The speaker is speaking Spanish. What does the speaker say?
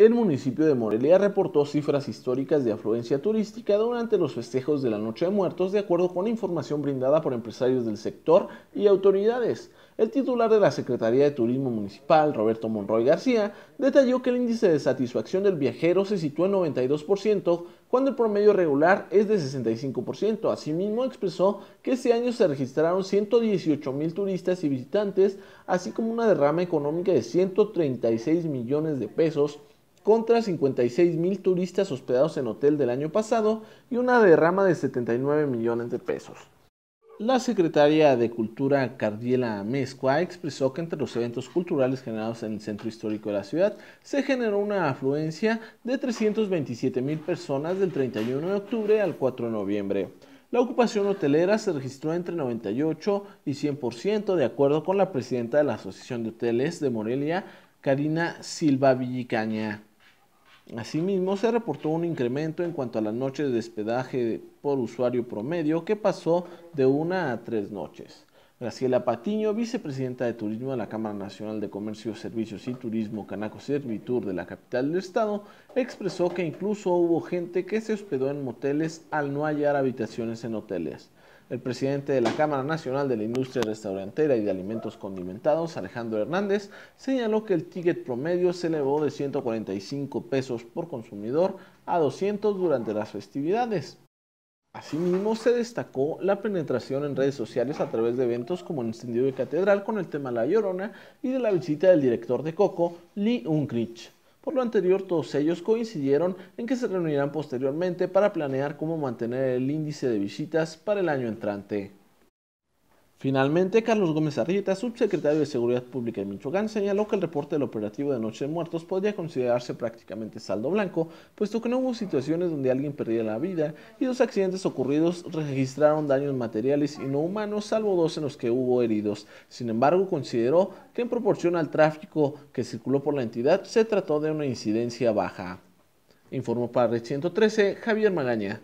El municipio de Morelia reportó cifras históricas de afluencia turística durante los festejos de la Noche de Muertos, de acuerdo con información brindada por empresarios del sector y autoridades. El titular de la Secretaría de Turismo Municipal, Roberto Monroy García, detalló que el índice de satisfacción del viajero se situó en 92%, cuando el promedio regular es de 65%. Asimismo, expresó que este año se registraron 118 mil turistas y visitantes, así como una derrama económica de 136 millones de pesos contra 56 mil turistas hospedados en hotel del año pasado y una derrama de 79 millones de pesos. La secretaria de Cultura Cardiela Mezcua expresó que entre los eventos culturales generados en el centro histórico de la ciudad se generó una afluencia de 327 mil personas del 31 de octubre al 4 de noviembre. La ocupación hotelera se registró entre 98 y 100% de acuerdo con la presidenta de la Asociación de Hoteles de Morelia, Karina Silva Villicaña. Asimismo, se reportó un incremento en cuanto a las noches de despedaje por usuario promedio, que pasó de una a tres noches. Graciela Patiño, vicepresidenta de Turismo de la Cámara Nacional de Comercio, Servicios y Turismo Canaco Servitur de la capital del estado, expresó que incluso hubo gente que se hospedó en moteles al no hallar habitaciones en hoteles el presidente de la Cámara Nacional de la Industria Restaurantera y de Alimentos Condimentados, Alejandro Hernández, señaló que el ticket promedio se elevó de 145 pesos por consumidor a 200 durante las festividades. Asimismo, se destacó la penetración en redes sociales a través de eventos como el encendido de catedral con el tema La Llorona y de la visita del director de Coco, Lee Unkrich. Por lo anterior, todos ellos coincidieron en que se reunirán posteriormente para planear cómo mantener el índice de visitas para el año entrante. Finalmente, Carlos Gómez Arrieta, subsecretario de Seguridad Pública de Michoacán, señaló que el reporte del operativo de Noche de Muertos podría considerarse prácticamente saldo blanco, puesto que no hubo situaciones donde alguien perdiera la vida y los accidentes ocurridos registraron daños materiales y no humanos, salvo dos en los que hubo heridos. Sin embargo, consideró que en proporción al tráfico que circuló por la entidad, se trató de una incidencia baja. Informó para Red 113 Javier Magaña.